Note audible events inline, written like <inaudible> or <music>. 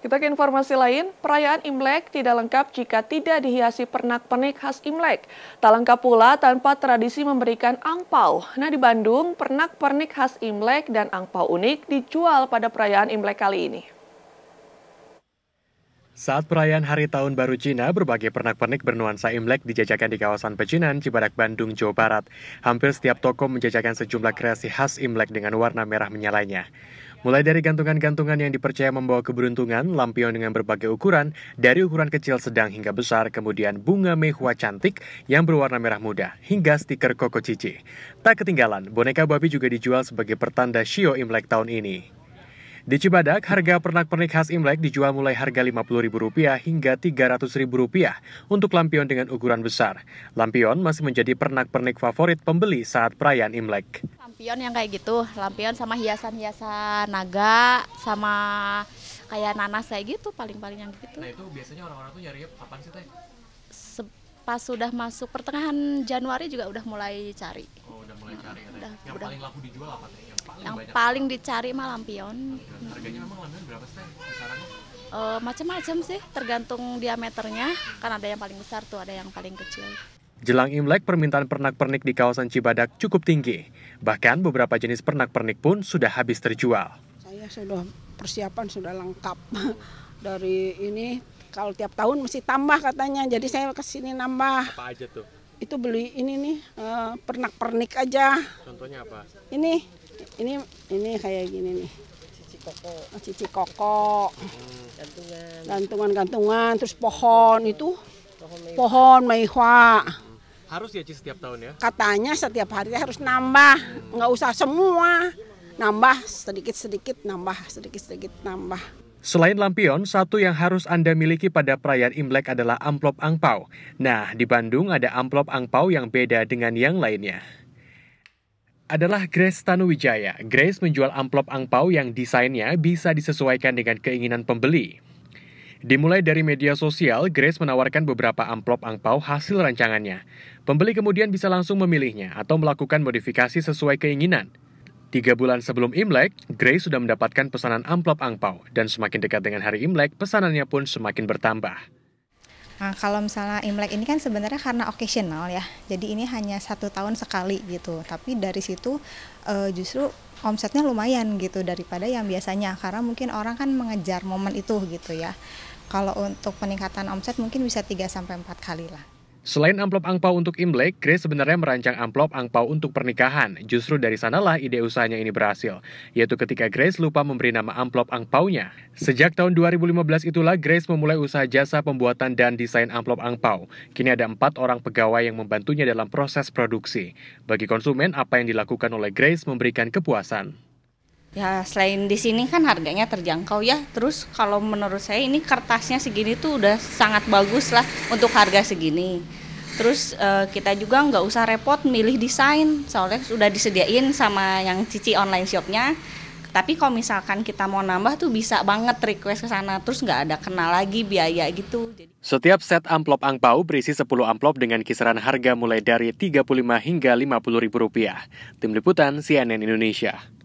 Kita ke informasi lain, perayaan Imlek tidak lengkap jika tidak dihiasi pernak-pernik khas Imlek. Tak lengkap pula tanpa tradisi memberikan angpau. Nah di Bandung, pernak-pernik khas Imlek dan angpau unik dijual pada perayaan Imlek kali ini. Saat perayaan Hari Tahun Baru Cina, berbagai pernak-pernik bernuansa Imlek dijajakan di kawasan Pecinan, Cibadak, Bandung, Jawa Barat. Hampir setiap toko menjajakan sejumlah kreasi khas Imlek dengan warna merah menyalanya. Mulai dari gantungan-gantungan yang dipercaya membawa keberuntungan, lampion dengan berbagai ukuran, dari ukuran kecil sedang hingga besar, kemudian bunga mehua cantik yang berwarna merah muda, hingga stiker koko cici. Tak ketinggalan, boneka babi juga dijual sebagai pertanda Shio Imlek tahun ini. Di Cibadak, harga pernak-pernik khas Imlek dijual mulai harga Rp50.000 hingga Rp300.000 untuk lampion dengan ukuran besar. Lampion masih menjadi pernak-pernik favorit pembeli saat perayaan Imlek. Lampion yang kayak gitu, lampion sama hiasan-hiasan naga, sama kayak nanas kayak gitu, paling-paling yang gitu. Nah itu biasanya orang-orang tuh nyari kapan sih Teh? Pas sudah masuk pertengahan Januari juga udah mulai cari mulai cari Udah, yang udah. paling laku dijual apa teh? Yang paling yang banyak. paling dicari mah lampion. Harganya memang lampion berapa sih Kisarannya? Uh, eh, macam-macam sih, tergantung diameternya. Kan ada yang paling besar tuh, ada yang paling kecil. Jelang Imlek, permintaan pernak-pernik di kawasan Cibadak cukup tinggi. Bahkan beberapa jenis pernak-pernik pun sudah habis terjual. Saya sudah persiapan sudah lengkap. <laughs> Dari ini kalau tiap tahun mesti tambah katanya. Jadi saya kesini nambah. Apa aja tuh? itu beli ini nih uh, pernak-pernik aja. Contohnya apa? Ini ini ini kayak gini nih. Cici koko. Oh, cici koko. Hmm. Gantungan. Gantungan-gantungan terus pohon itu pohon maihwa. Hmm. Harus ya Cici setiap tahun ya? Katanya setiap hari harus nambah. Hmm. Nggak usah semua. Nambah sedikit-sedikit, nambah sedikit-sedikit, nambah. Selain lampion, satu yang harus Anda miliki pada perayaan Imlek adalah amplop angpau. Nah, di Bandung ada amplop angpau yang beda dengan yang lainnya. Adalah Grace Tanuwijaya. Grace menjual amplop angpau yang desainnya bisa disesuaikan dengan keinginan pembeli. Dimulai dari media sosial, Grace menawarkan beberapa amplop angpau hasil rancangannya. Pembeli kemudian bisa langsung memilihnya atau melakukan modifikasi sesuai keinginan. Tiga bulan sebelum Imlek, Gray sudah mendapatkan pesanan amplop angpau, dan semakin dekat dengan hari Imlek, pesanannya pun semakin bertambah. Nah, kalau misalnya Imlek ini kan sebenarnya karena occasional ya, jadi ini hanya satu tahun sekali gitu. Tapi dari situ e, justru omsetnya lumayan gitu daripada yang biasanya, karena mungkin orang kan mengejar momen itu gitu ya. Kalau untuk peningkatan omset mungkin bisa 3-4 kali lah. Selain amplop angpau untuk Imlek, Grace sebenarnya merancang amplop angpau untuk pernikahan. Justru dari sanalah ide usahanya ini berhasil, yaitu ketika Grace lupa memberi nama amplop angpaunya. Sejak tahun 2015 itulah Grace memulai usaha jasa pembuatan dan desain amplop angpau. Kini ada empat orang pegawai yang membantunya dalam proses produksi. Bagi konsumen, apa yang dilakukan oleh Grace memberikan kepuasan. Ya selain di sini kan harganya terjangkau ya. Terus kalau menurut saya ini kertasnya segini tuh udah sangat bagus lah untuk harga segini. Terus uh, kita juga nggak usah repot milih desain soalnya sudah disediain sama yang cici online shopnya. Tapi kalau misalkan kita mau nambah tuh bisa banget request ke sana terus nggak ada kenal lagi biaya gitu. Setiap set amplop angpau berisi 10 amplop dengan kisaran harga mulai dari 35 hingga 50 ribu rupiah. Tim Liputan CNN Indonesia.